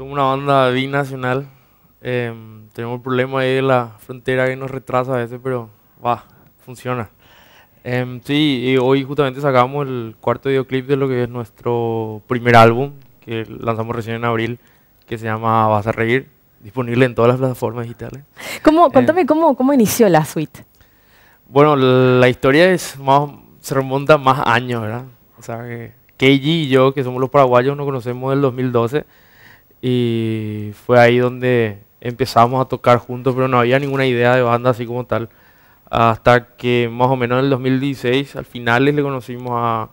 Somos una banda binacional. Em, tenemos un problema ahí de la frontera que nos retrasa a veces, pero va, funciona. Em, sí, y hoy justamente sacamos el cuarto videoclip de lo que es nuestro primer álbum, que lanzamos recién en abril, que se llama Vas a Reír, disponible en todas las plataformas digitales. ¿Cómo, em, cuéntame cómo, cómo inició la suite. Bueno, la historia es más, se remonta más años, ¿verdad? O sea, que KG y yo, que somos los paraguayos, nos conocemos del 2012 y fue ahí donde empezamos a tocar juntos, pero no había ninguna idea de banda así como tal. Hasta que más o menos en el 2016, al final le conocimos a,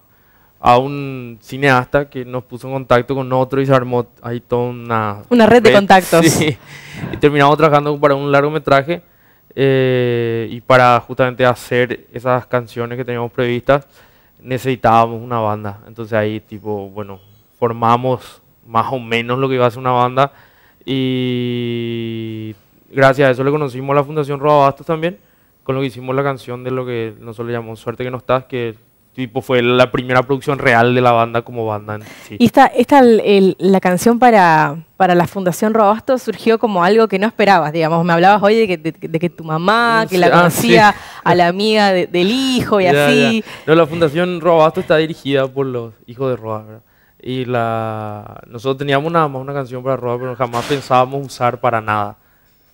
a un cineasta que nos puso en contacto con otro y se armó ahí toda una... Una red, de contactos. Y terminamos trabajando para un largometraje eh, y para justamente hacer esas canciones que teníamos previstas necesitábamos una banda. Entonces ahí tipo, bueno, formamos más o menos lo que iba a ser una banda. Y gracias a eso le conocimos a la Fundación Bastos también, con lo que hicimos la canción de lo que nosotros le llamamos Suerte que no estás, que tipo fue la primera producción real de la banda como banda. Y la canción para, la Fundación Robasto surgió como algo que no esperabas, digamos. Me hablabas hoy de que, tu mamá, que la ah, conocía a la amiga del hijo y así. No, la Fundación Robasto está dirigida por los hijos de Roa, ¿verdad? Y la... nosotros teníamos nada más una canción para robar pero jamás pensábamos usar para nada.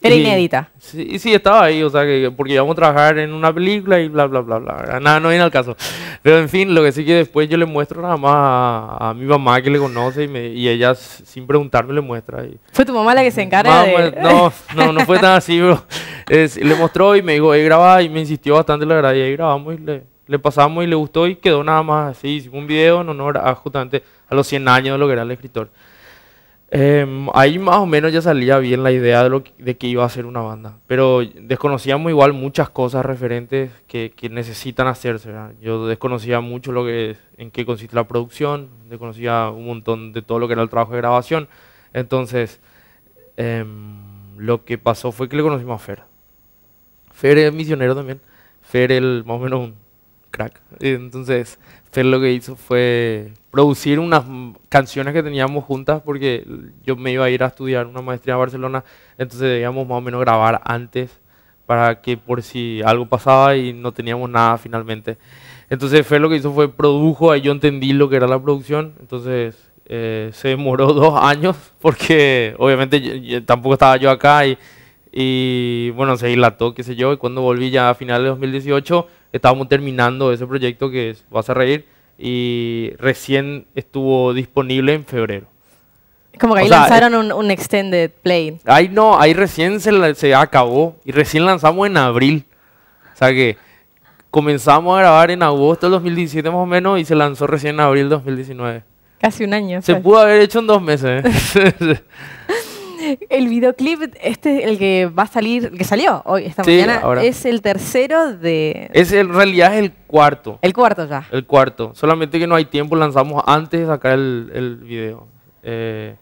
Era inédita. Sí, sí, estaba ahí, o sea, que porque íbamos a trabajar en una película y bla, bla, bla, bla. Nada, no viene al caso. Pero en fin, lo que sí que después yo le muestro nada más a, mi mamá que le conoce y, me, y ella sin preguntarme le muestra. ¿Fue tu mamá la que se encarga de...? No, no, no fue tan así, le mostró y me dijo, ahí graba y me insistió bastante, la verdad, y ahí grabamos y le, le pasamos y le gustó y quedó nada más así. Hicimos un video en honor a justamente a los 100 años de lo que era el escritor. Em, ahí más o menos ya salía bien la idea de, lo que, de que iba a ser una banda, pero desconocíamos igual muchas cosas referentes que, que necesitan hacerse. Yo desconocía mucho lo que en qué consiste la producción, desconocía un montón de todo lo que era el trabajo de grabación. Entonces, em, lo que pasó fue que le conocimos a Fer. Fer es misionero también. Fer, es más o menos un crack. Entonces, Fer lo que hizo fue producir unas canciones que teníamos juntas porque yo me iba a ir a estudiar una maestría a Barcelona, entonces debíamos más o menos grabar antes para que por si algo pasaba y no teníamos nada finalmente. Entonces fue lo que hizo fue produjo, ahí yo entendí lo que era la producción, entonces eh, se demoró dos años porque obviamente tampoco estaba yo acá y, bueno, se dilató, qué sé yo, y cuando volví ya a finales de 2018 estábamos terminando ese proyecto que Vas a Reír y recién estuvo disponible en febrero. Como que ahí lanzaron eh, un, extended play. Ay no, ahí recién se, acabó y recién lanzamos en abril. O sea que comenzamos a grabar en agosto del 2017 más o menos y se lanzó recién en abril del 2019. Casi un año. Se pudo haber hecho en dos meses. ¿eh? El videoclip, este, el que va a salir, el que salió hoy, esta mañana, es el tercero de... Es en realidad es el cuarto. El cuarto ya. El cuarto. Solamente que no hay tiempo, lanzamos antes de sacar el, el video. Eh,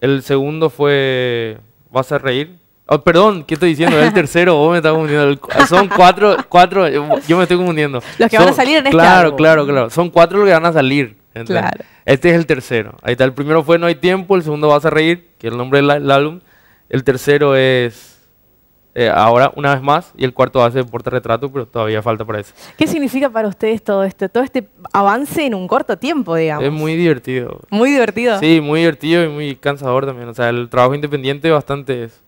el segundo fue ¿Vas a reír? Oh, perdón, ¿qué estoy diciendo? el tercero, vos me estás confundiendo. Son cuatro, cuatro, yo me estoy confundiendo. Los que van a salir en este Claro, claro, claro. Son cuatro los que van a salir. Este es el tercero. Ahí está, el primero fue No hay tiempo, el segundo Vas a reír, que el nombre del álbum. El tercero es eh, Ahora, una vez más, y el cuarto hace a ser pero todavía falta para eso. ¿Qué significa para ustedes todo esto, todo este avance en un corto tiempo, digamos? Es muy divertido. ¿Muy divertido? Sí, muy divertido y muy cansador también. O sea, el trabajo independiente bastante es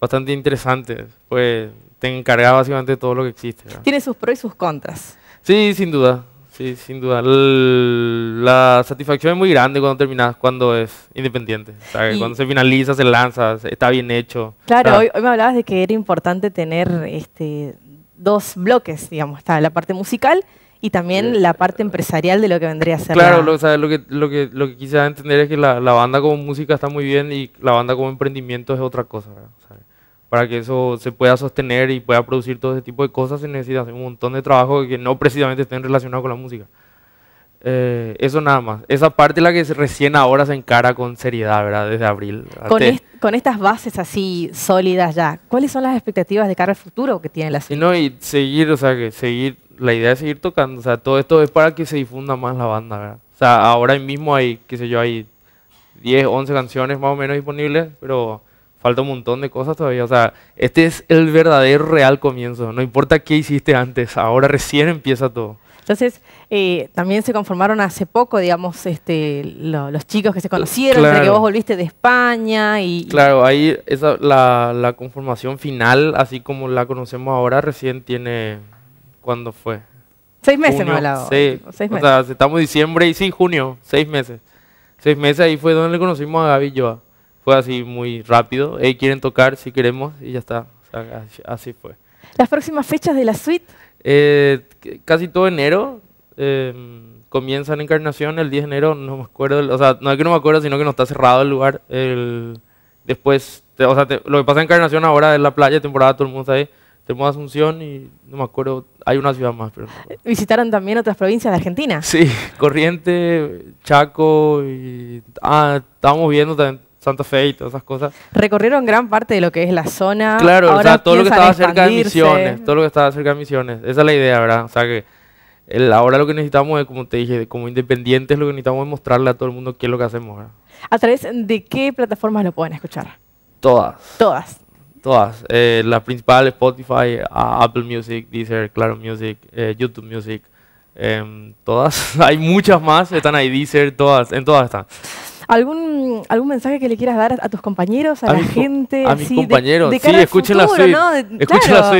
bastante interesante, pues te encarga básicamente todo lo que existe. Tiene sus pros y sus contras. Sí, sin duda. Sí, sin duda. La satisfacción es muy grande cuando terminas, cuando es independiente. cuando se finaliza, se lanza, está bien hecho. Claro, Hoy, me hablabas de que era importante tener este, dos bloques, digamos. Está la parte musical y también la parte empresarial de lo que vendría a ser. Claro, lo, lo, que, lo, que, lo que quise entender es que la, banda como música está muy bien y la banda como emprendimiento es otra cosa para que eso se pueda sostener y pueda producir todo ese tipo de cosas se necesita hacer un montón de trabajo que no precisamente estén relacionados con la música. Eh, eso nada más. Esa parte es la que recién ahora se encara con seriedad, ¿verdad? Desde abril. Con, con estas bases así sólidas ya, ¿cuáles son las expectativas de cara al futuro que tiene la ciudad? Y y seguir, o sea, que seguir, la idea es seguir tocando, o sea, todo esto es para que se difunda más la banda, ¿verdad? O sea, ahora mismo hay, qué sé yo, hay 10, 11 canciones más o menos disponibles, pero falta un montón de cosas todavía. O sea, este es el verdadero, real comienzo. No importa qué hiciste antes, ahora recién empieza todo. Entonces, eh, también se conformaron hace poco, digamos, este, los chicos que se conocieron, que vos volviste de España y... Claro, ahí esa, la, conformación final, así como la conocemos ahora, recién tiene... ¿Cuándo fue? Seis meses junio, me hablaba. Seis, meses. O sea, estamos en diciembre y sí, junio, seis meses. Seis meses ahí fue donde le conocimos a Gaby Joa fue así muy rápido. Hey, quieren tocar, si queremos, y ya está. así fue. ¿Las próximas fechas de la suite? Eh, casi todo enero. Eh, em, comienza en Encarnación el 10 de enero, no me acuerdo. O sea, no es que no me acuerdo, sino que no está cerrado el lugar. El, después, o sea, lo que pasa en Encarnación ahora es la playa, temporada, todo el mundo está ahí. Tenemos Asunción y no me acuerdo, hay una ciudad más. Pero ¿Visitaron también otras provincias de Argentina? Sí, Corriente, Chaco y... Ah, estábamos viendo también Santa Fe y todas esas cosas. Recorrieron gran parte de lo que es la zona. Claro, Ahora o sea, todo lo que estaba cerca de Misiones, todo lo que estaba cerca de Misiones. Esa es la idea, ¿verdad? O sea que ahora lo que necesitamos es, como te dije, como independientes, lo que necesitamos es mostrarle a todo el mundo qué es lo que hacemos. ¿verdad? ¿A través de qué plataformas lo pueden escuchar? Todas. Todas. Todas. Eh, las principales, Spotify, Apple Music, Deezer, Claro Music, eh, YouTube Music. Em, todas. Hay muchas más. Están ahí, Deezer, todas. En todas están. ¿Algún, algún mensaje que le quieras dar a tus compañeros, a, la gente? A mis compañeros, sí, escuchen, la suite, eh, escuchen la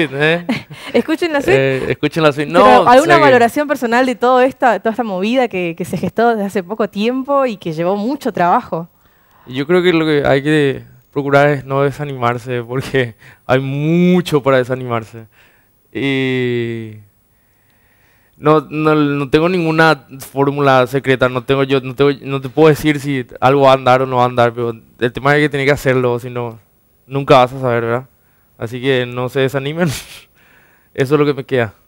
suite. escuchen la suite. ¿Alguna valoración personal de todo esta, toda esta movida que, que se gestó desde hace poco tiempo y que llevó mucho trabajo? Yo creo que lo que hay que procurar es no desanimarse, porque hay mucho para desanimarse. Y no, no, no, tengo ninguna fórmula secreta, no tengo yo, no, te puedo decir si algo va a andar o no va a andar, pero el tema es que tienes que hacerlo, si no, nunca vas a saber, ¿verdad? Así que no se desanimen, eso es lo que me queda.